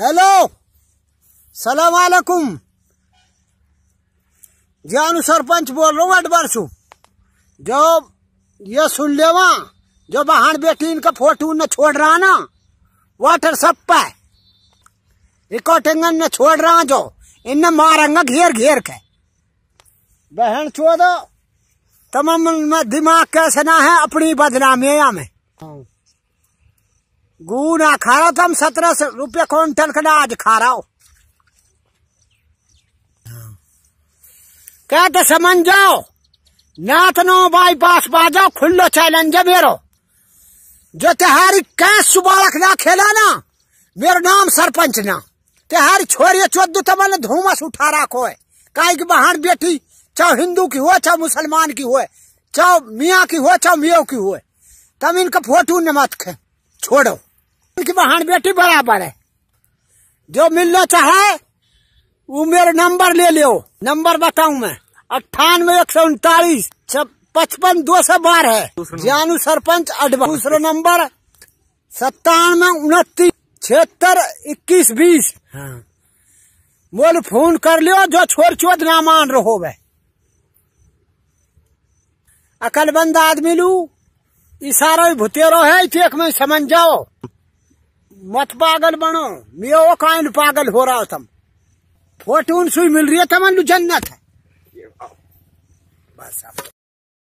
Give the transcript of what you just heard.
Hello सलाम वालेकुम जानु सरपंच बोल रहा हूँ अडबर छू जो ये सुन ले वहाँ जो बहन बेटी इनका फोटो न छोड़ रहा ना वाटर सब पे रिकॉर्डिंग न छोड़ रहा जो इन मारंगा घेर घेर के बहन छोड़ो तमाम दिमाग कैसे ना है अपनी बदनामी में गुना खा रहा था हम सत्रह सौ रुपये क्विंटल का आज खा रहा हो कहते तो समझ जाओ नाथ नो पास बाजो खुल्लो चैलेंज है मेरो जो तिहारी कैश सुबालक ना खेला ना मेरो नाम सरपंच ना तिहारी छोरी चौदह मैंने धूमस उठा रखो है काहे की बहन बेटी चाहे हिंदू की हो चाहे मुसलमान की हो चाहे मियाँ की हो चाहे मियो की हो तब इनका फोटो न मत खे छोड़ो की बहन बेटी बराबर है जो मिलना चाहे वो मेरे नंबर ले लो नंबर बताऊ मैं अट्ठानवे एक सौ उनतालीस पचपन दो सौ बारह है जानू सरपंच अडवा दूसरा नंबर सत्तानवे उनतीस छिहत्तर इक्कीस बीस बोल हाँ। फोन कर लियो जो छोर चोद ना मान रहो वे अकलबंद आदमी लू इशारा भुतेरो है एक में समझ जाओ मत पागल बनो मे वो काइन पागल हो रहा तुम फोटून सुई मिल रही है तमन जन्नत बस अब